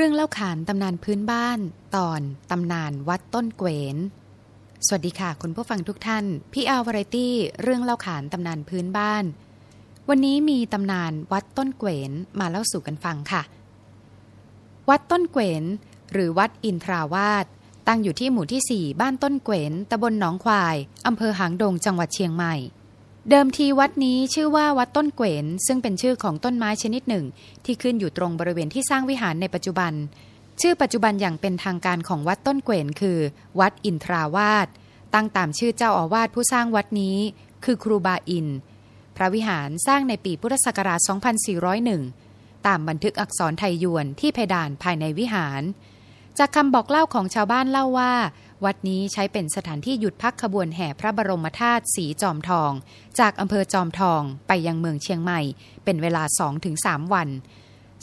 เรื่องเล่าขานตำนานพื้นบ้าน ตอนตำนานวัดต้นเกวนสวัสดีค่ะคุณผู้ฟังทุกท่านพี่อาวารตี้เรื่องเล่าขานตำนานพื้นบ้าน วันนี้มีตำนานวัดต้นเกวนมาเล่าสู่กันฟังค่ะ วัดต้นเกวน หรือวัดอินทราวาสตั้งอยู่ที่หมู่ที่ 4 บ้านต้นเกวนตำบลหนองควาย อำเภอหางดง จังหวัดเชียงใหม่เดิมทีวัดนี้ชื่อว่าวัดต้นเกวนซึ่งเป็นชื่อของต้นไม้ชนิดหนึ่ง ที่ขึ้นอยู่ตรงบริเวณที่สร้างวิหารในปัจจุบัน ชื่อปัจจุบันอย่างเป็นทางการของวัดต้นเกวนคือวัดอินทราวาสตั้งตามชื่อเจ้าอาวาสผู้สร้างวัดนี้ คือครูบาอิน พระวิหารสร้างในปีพุทธศักราช 2401 ตามบันทึกอักษรไทยยวนที่เพดานภายในวิหารจากคำบอกเล่าของชาวบ้านเล่าว่าวัดนี้ใช้เป็นสถานที่หยุดพักขบวนแห่พระบรมธาตุสีจอมทอง จากอำเภอจอมทองไปยังเมืองเชียงใหม่ เป็นเวลา2-3วัน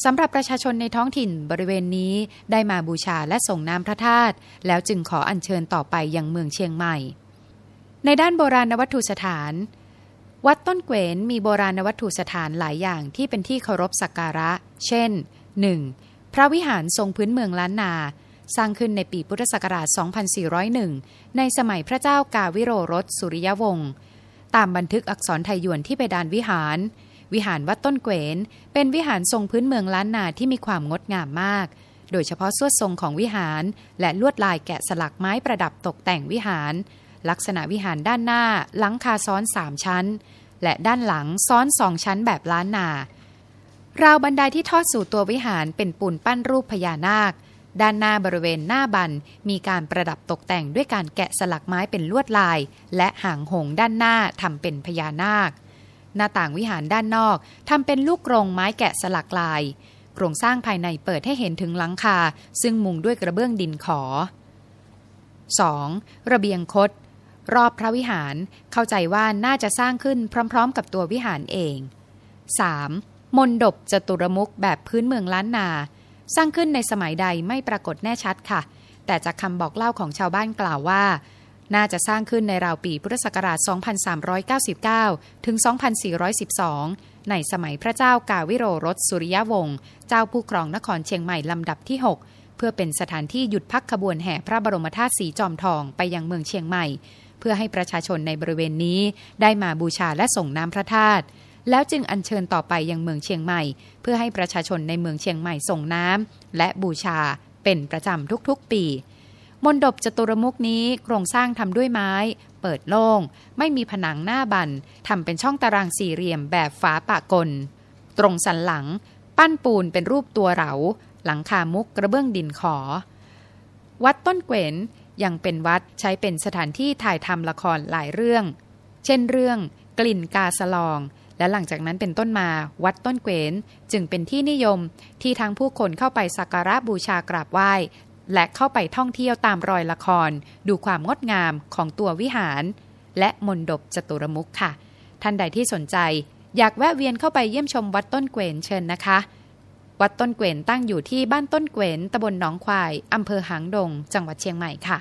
สำหรับประชาชนในท้องถิ่นบริเวณนี้ได้มาบูชาและส่งน้ำพระธาตุแล้วจึงขออัญเชิญต่อไปยังเมืองเชียงใหม่ ในด้านโบราณวัตถุสถาน วัดต้นเกวน มีโบราณวัตถุสถานหลายอย่างที่เป็นที่เคารพสักการะ เช่น 1. พระวิหารทรงพื้นเมืองล้านนาสร้างขึ้นในปีพุทธศักราช 2401 ในสมัยพระเจ้ากาวิโรรสสุริยวงศ์ ตามบันทึกอักษรไทยยวนที่เพดานวิหาร วิหารวัดต้นเกวน เป็นวิหารทรงพื้นเมืองล้านนาที่มีความงดงามมาก โดยเฉพาะสวดทรงของวิหาร และลวดลายแกะสลักไม้ประดับตกแต่งวิหาร ลักษณะวิหารด้านหน้า หลังคาซ้อนสามชั้น และด้านหลังซ้อนสองชั้นแบบล้านนา ราวบันไดที่ทอดสู่ตัววิหารเป็นปูนปั้นรูปพญานาคด้านหน้าบริเวณหน้าบันมีการประดับตกแต่งด้วยการแกะสลักไม้เป็นลวดลาย และหางหงด้านหน้าทำเป็นพญานาค หน้าต่างวิหารด้านนอก ทำเป็นลูกกรงไม้แกะสลักลายโครงสร้างภายในเปิดให้เห็นถึงหลังคา ซึ่งมุงด้วยกระเบื้องดินขอ 2. ระเบียงคดรอบพระวิหารเข้าใจว่าน่าจะสร้างขึ้นพร้อมๆกับตัววิหารเอง 3. มนดบจตุรมุกแบบพื้นเมืองล้านนาสร้างขึ้นในสมัยใดไม่ปรากฏแน่ชัดค่ะ แต่จากคำบอกเล่าของชาวบ้านกล่าวว่า น่าจะสร้างขึ้นในราวปีพุทธศักราช 2399 ถึง 2412 ในสมัยพระเจ้ากาวิโรรสสุริยวงศ์ เจ้าผู้ครองนครเชียงใหม่ลำดับที่ 6 เพื่อเป็นสถานที่หยุดพักขบวนแห่พระบรมธาตุสีจอมทองไปยังเมืองเชียงใหม่ เพื่อให้ประชาชนในบริเวณนี้ ได้มาบูชาและส่งน้ำพระธาตุแล้วจึงอัญเชิญต่อไปยังเมืองเชียงใหม่ เพื่อให้ประชาชนในเมืองเชียงใหม่ส่งน้ำและบูชาเป็นประจำทุกๆปีมณฑปจตุรมุกนี้โครงสร้างทำด้วยไม้ เปิดโล่งไม่มีผนังหน้าบันทำเป็นช่องตารางสี่เหลี่ยมแบบฝาปะกล ตรงสันหลัง ปั้นปูนเป็นรูปตัวเหลาหลังคามุกกระเบื้องดินขอ วัดต้นเกวนยังเป็นวัดใช้เป็นสถานที่ถ่ายทำละครหลายเรื่อง เช่นเรื่อง กลิ่นกาสลองและหลังจากนั้นเป็นต้นมาวัดต้นเกวน จึงเป็นที่นิยมที่ทั้งผู้คนเข้าไปสักการะบูชากราบไหว้ และเข้าไปท่องเที่ยวตามรอยละคร ดูความงดงามของตัววิหาร และมนดบจตุรมุขค่ะ ท่านใดที่สนใจอยากแวะเวียนเข้าไปเยี่ยมชมวัดต้นเกวนเชิญนะคะ วัดต้นเกวนตั้งอยู่ที่บ้านต้นเกวนตำบลหนองควายอำเภอหางดงจังหวัดเชียงใหม่ค่ะ